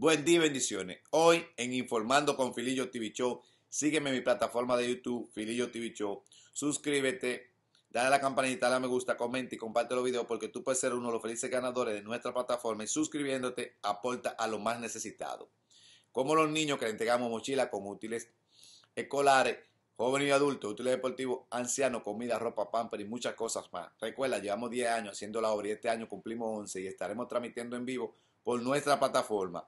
Buen día y bendiciones. Hoy en Informando con Filillo TV Show, sígueme en mi plataforma de YouTube, Filillo TV Show. Suscríbete, dale a la campanita, dale a me gusta, comenta y comparte los videos porque tú puedes ser uno de los felices ganadores de nuestra plataforma y suscribiéndote aporta a lo más necesitado. Como los niños que le entregamos mochilas con útiles escolares, jóvenes y adultos, útiles deportivos, ancianos, comida, ropa, pamper y muchas cosas más. Recuerda, llevamos 10 años haciendo la obra y este año cumplimos 11 y estaremos transmitiendo en vivo por nuestra plataforma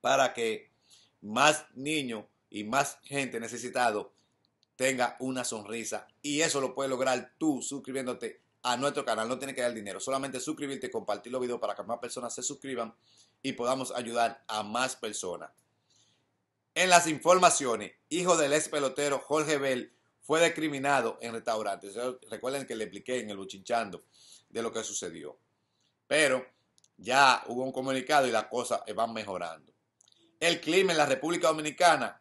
para que más niños y más gente necesitado tenga una sonrisa. Y eso lo puedes lograr tú suscribiéndote a nuestro canal. No tienes que dar dinero, solamente suscribirte, y compartir los videos para que más personas se suscriban y podamos ayudar a más personas. En las informaciones, hijo del ex pelotero Jorge Bell fue discriminado en restaurantes. Recuerden que le expliqué en el buchinchando de lo que sucedió. Pero ya hubo un comunicado y las cosas van mejorando. El clima en la República Dominicana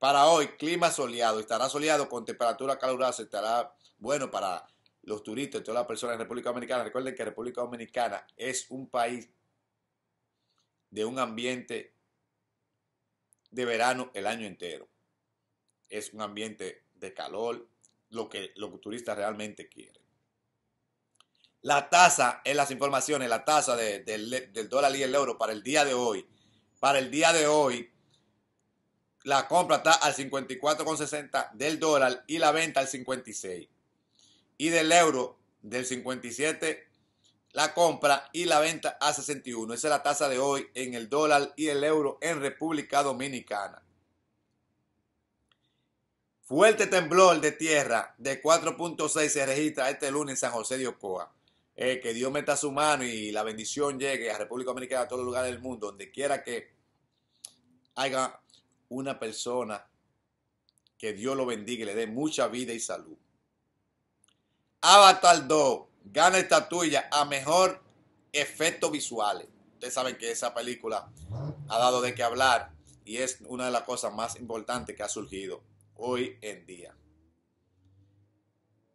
para hoy, clima soleado, estará soleado con temperatura calurosa, estará bueno para los turistas y todas las personas en República Dominicana. Recuerden que República Dominicana es un país de un ambiente de verano el año entero. Es un ambiente de calor, lo que los turistas realmente quieren. La tasa en las informaciones, la tasa del dólar y el euro para el día de hoy para el día de hoy. La compra está al 54,60 del dólar y la venta al 56. Y del euro del 57 la compra y la venta a 61. Esa es la tasa de hoy en el dólar y el euro en República Dominicana. Fuerte temblor de tierra de 4.6 se registra este lunes en San José de Ocoa. Eh, que Dios meta su mano y la bendición llegue a República Dominicana, a todos los lugares del mundo, donde quiera que haya una persona que Dios lo bendiga y le dé mucha vida y salud. Avatar 2 gana esta tuya a mejor efectos visuales. Ustedes saben que esa película ha dado de qué hablar y es una de las cosas más importantes que ha surgido hoy en día.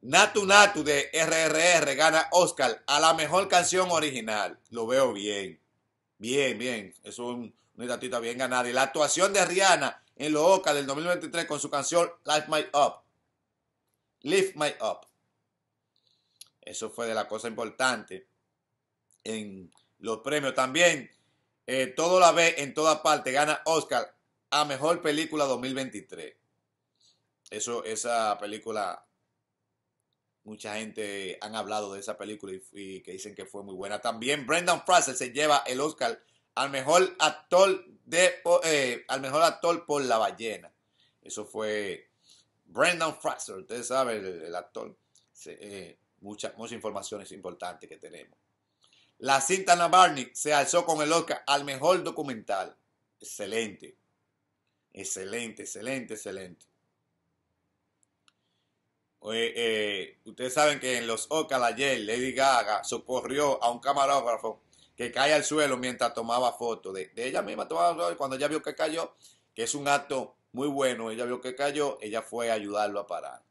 Natu Natu de RRR gana Oscar a la mejor canción original. Lo veo bien. Bien, bien. Es un, una bien ganada. Y la actuación de Rihanna en los Oscar del 2023 con su canción Life My Up. Lift My Up. Eso fue de la cosa importante en los premios. También, eh, todo la ve en toda parte, gana Oscar a Mejor Película 2023. Eso, esa película Mucha gente han hablado de esa película y, que dicen que fue muy buena. También Brendan Fraser se lleva el Oscar al mejor actor de oh, eh, al mejor actor por La Ballena. Eso fue Brendan Fraser, ustedes saben el, actor. Eh, muchas más informaciones importantes que tenemos. La cinta Barney se alzó con el Oscar al mejor documental. Excelente. Excelente, excelente, excelente. Eh, ustedes saben que en los Ocalayel, ayer Lady Gaga socorrió a un camarógrafo que cae al suelo mientras tomaba fotos de, ella misma. cuando ella vio que cayó, que es un acto muy bueno, ella vio que cayó, ella fue a ayudarlo a parar.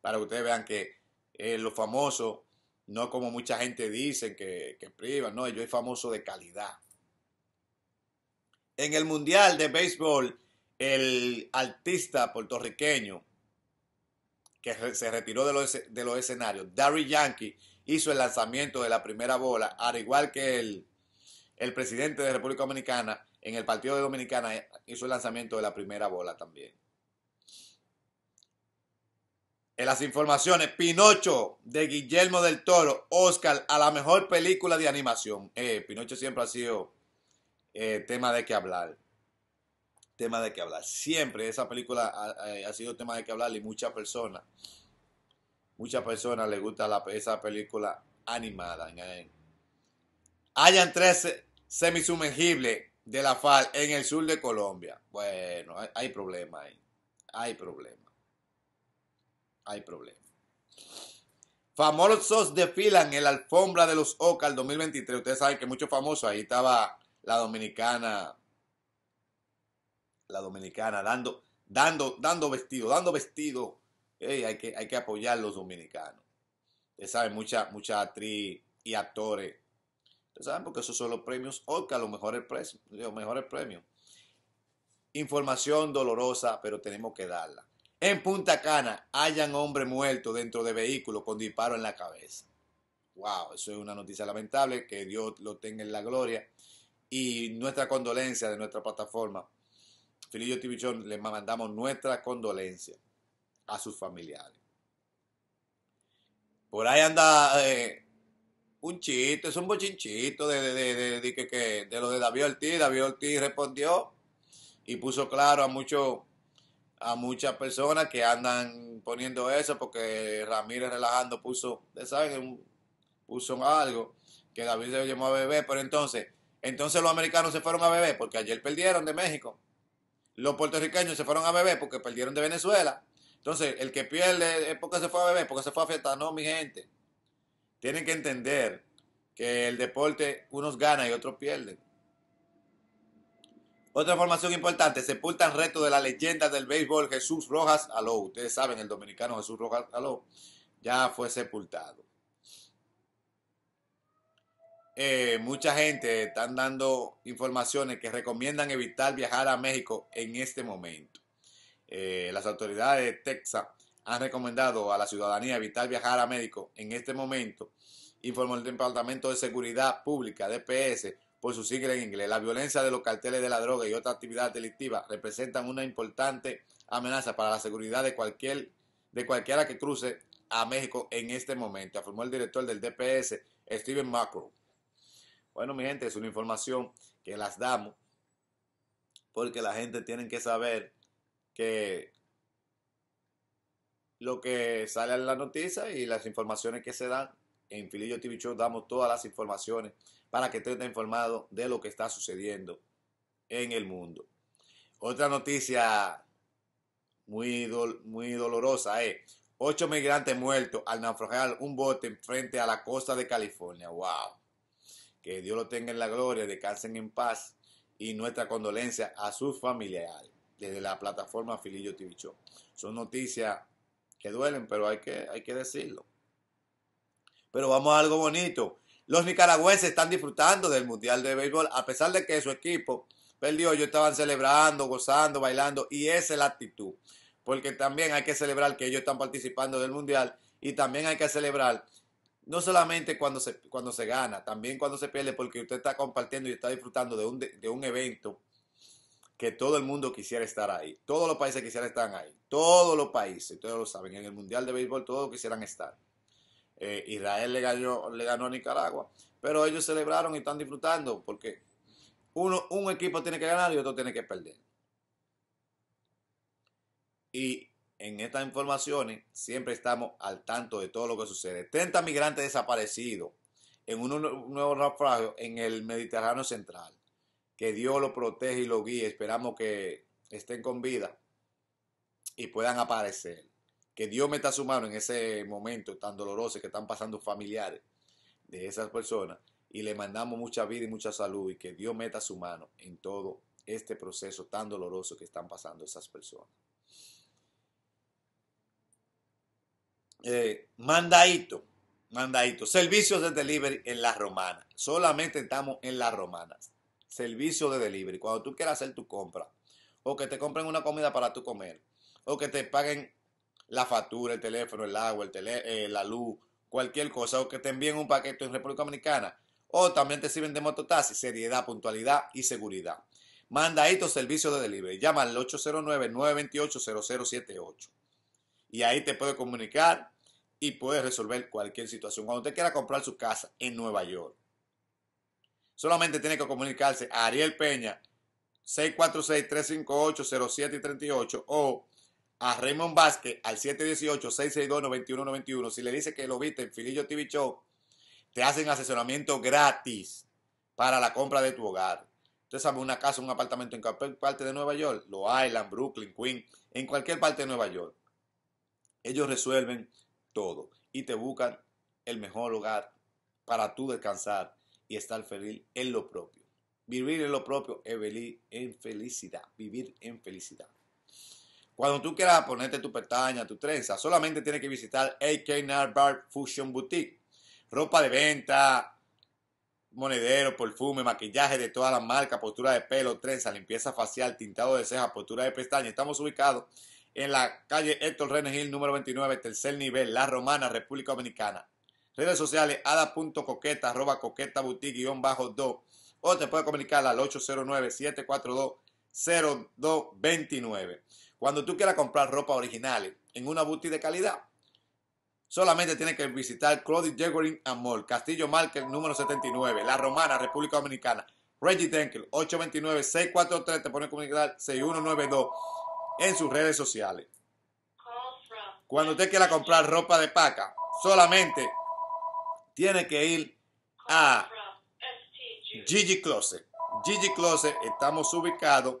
Para que ustedes vean que lo eh, los famosos, no como mucha gente dice que, que privan, no, ellos es famoso de calidad. En el Mundial de Béisbol, el artista puertorriqueño que se retiró de los, escenarios, Darry Yankee hizo el lanzamiento de la primera bola, al igual que el, el presidente de República Dominicana, en el partido de Dominicana eh, hizo el lanzamiento de la primera bola también. En las informaciones, Pinocho de Guillermo del Toro, Oscar a la mejor película de animación. Eh, Pinocho siempre ha sido eh, tema de qué hablar tema de que hablar. Siempre esa película eh, ha, sido tema de que hablar y muchas personas, muchas personas les gusta esa película animada. Hayan tres semisumergibles de la FAL en el sur de Colombia. Bueno, hay, problema ahí. Hay problema. Hay problema. Famosos desfilan en la alfombra de los OCA 2023. Ustedes saben que muchos famosos. Ahí estaba la dominicana la dominicana, dando, dando, dando vestido, dando vestido. hay, que, hay que apoyar a los dominicanos. Ustedes saben, mucha, mucha actriz y actores. Ustedes saben, porque esos son los premios Oscar, los mejores, precios, los mejores premios. Información dolorosa, pero tenemos que darla. En Punta Cana hayan hombre muerto dentro de vehículo con disparo en la cabeza. Wow, eso es una noticia lamentable, que Dios lo tenga en la gloria. Y nuestra condolencia de nuestra plataforma Filillo TV le les mandamos nuestra condolencia a sus familiares. Por ahí anda eh, un chiste, es un bochinchito de, de, que, de lo de David Ortiz. David Ortiz respondió y puso claro a a muchas personas que andan poniendo eso porque Ramírez relajando puso, ¿saben? puso algo que David se llamó a bebé, pero entonces, entonces los americanos se fueron a bebé porque ayer perdieron de México los puertorriqueños se fueron a beber porque perdieron de Venezuela. Entonces, el que pierde es porque se fue a beber, porque se fue a fiesta. No, mi gente. Tienen que entender que el deporte unos ganan y otros pierden. Otra información importante, sepultan reto de la leyenda del béisbol Jesús Rojas Aló. Ustedes saben, el dominicano Jesús Rojas Aló ya fue sepultado. Eh, mucha gente están dando informaciones que recomiendan evitar viajar a México en este momento. Eh, las autoridades de Texas han recomendado a la ciudadanía evitar viajar a México en este momento, informó el Departamento de Seguridad Pública, DPS, por su sigla en inglés. La violencia de los carteles de la droga y otras actividades delictivas representan una importante amenaza para la seguridad de cualquier de cualquiera que cruce a México en este momento, afirmó el director del DPS, Steven Macro. Bueno, mi gente, es una información que las damos porque la gente tiene que saber que lo que sale en la noticia y las informaciones que se dan en Filillo TV Show damos todas las informaciones para que estén informado de lo que está sucediendo en el mundo. Otra noticia muy, muy dolorosa es ocho migrantes muertos al naufragar un bote frente a la costa de California. ¡Wow! Que Dios lo tenga en la gloria, descansen en paz y nuestra condolencia a sus familiares desde la plataforma Filillo TV Son noticias que duelen, pero hay que, hay que decirlo. Pero vamos a algo bonito. Los nicaragüenses están disfrutando del Mundial de Béisbol, a pesar de que su equipo perdió, ellos estaban celebrando, gozando, bailando, y esa es la actitud. Porque también hay que celebrar que ellos están participando del Mundial y también hay que celebrar no solamente cuando se, cuando se gana, también cuando se pierde, porque usted está compartiendo y está disfrutando de un, evento que todo el mundo quisiera estar ahí. Todos los países quisieran estar ahí. Todos los países, ustedes lo saben, en el Mundial de Béisbol todos quisieran estar. Eh, Israel le ganó, le ganó a Nicaragua, pero ellos celebraron y están disfrutando porque uno, un equipo tiene que ganar y otro tiene que perder. Y en estas informaciones siempre estamos al tanto de todo lo que sucede. 30 migrantes desaparecidos en un nuevo naufragio en el Mediterráneo Central. Que Dios los protege y los guíe. Esperamos que estén con vida y puedan aparecer. Que Dios meta su mano en ese momento tan doloroso que están pasando familiares de esas personas. Y le mandamos mucha vida y mucha salud y que Dios meta su mano en todo este proceso tan doloroso que están pasando esas personas. eh, mandadito, mandadito, servicios de delivery en las romanas Solamente estamos en las romanas. Servicio de delivery. Cuando tú quieras hacer tu compra, o que te compren una comida para tu comer, o que te paguen la factura, el teléfono, el agua, el eh, la luz, cualquier cosa, o que te envíen un paquete en República Dominicana, o también te sirven de mototaxi, seriedad, puntualidad y seguridad. Mandadito, servicio de delivery. Llama al 809-928-0078 y ahí te puede comunicar y puedes resolver cualquier situación. Cuando usted quiera comprar su casa en Nueva York, solamente tiene que comunicarse a Ariel Peña 646-358-0738 o a Raymond Vázquez al 718-662-9191. Si le dice que lo viste en Filillo TV Show, te hacen asesoramiento gratis para la compra de tu hogar. Usted sabe, una casa, un apartamento en cualquier parte de Nueva York, Los Island, Brooklyn, Queens, en cualquier parte de Nueva York. Ellos resuelven todo y te buscan el mejor lugar para tú descansar y estar feliz en lo propio. Vivir en lo propio es vivir en felicidad. Vivir en felicidad. Cuando tú quieras ponerte tu pestaña, tu trenza, solamente tienes que visitar AK Narbar Fusion Boutique. Ropa de venta, monedero, perfume, maquillaje de todas las marcas, postura de pelo, trenza, limpieza facial, tintado de ceja, postura de pestaña. Estamos ubicados en la calle Héctor Renegil, número 29, tercer nivel, La Romana, República Dominicana. Redes sociales, ada.coqueta, arroba coqueta boutique, bajo 2. O te puedes comunicar al 809-742-0229. Cuando tú quieras comprar ropa original en una boutique de calidad, solamente tienes que visitar Claudio Jegorin Amor, Castillo Market, número 79, La Romana, República Dominicana. Reggie Denkel, 829-643, te pone comunicar 6192 en sus redes sociales. Cuando usted quiera comprar ropa de paca, solamente tiene que ir a Gigi Closet. Gigi Closet, estamos ubicados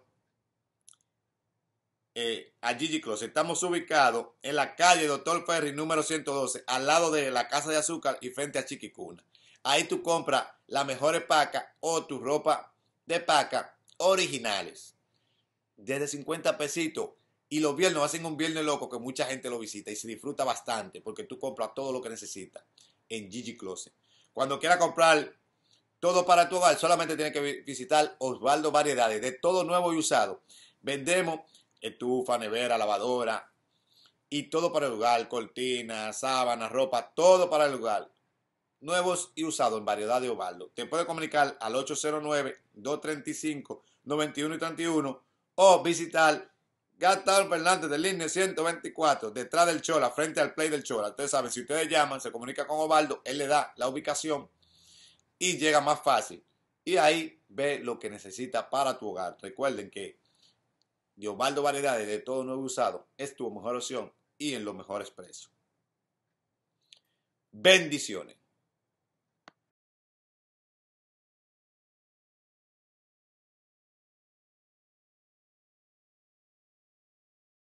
eh, a Gigi Closet. Estamos ubicados en la calle Doctor Ferry número 112, al lado de la Casa de Azúcar y frente a Chiquicuna. Ahí tú compras las mejores pacas o tu ropa de paca originales desde 50 pesitos. Y los viernes hacen un viernes loco que mucha gente lo visita y se disfruta bastante porque tú compras todo lo que necesitas en Gigi Closet. Cuando quieras comprar todo para tu hogar, solamente tienes que visitar Osvaldo Variedades, de todo nuevo y usado. Vendemos estufa, nevera, lavadora y todo para el hogar, cortinas, sábanas, ropa, todo para el hogar. Nuevos y usados en variedad de Osvaldo. Te puedes comunicar al 809-235-9131 o visitar Gastón Fernández de línea 124, detrás del Chola, frente al play del Chola. Ustedes saben, si ustedes llaman, se comunica con Ovaldo, él le da la ubicación y llega más fácil. Y ahí ve lo que necesita para tu hogar. Recuerden que Ovaldo Variedades de todo nuevo usado es tu mejor opción y en los mejores precios. Bendiciones.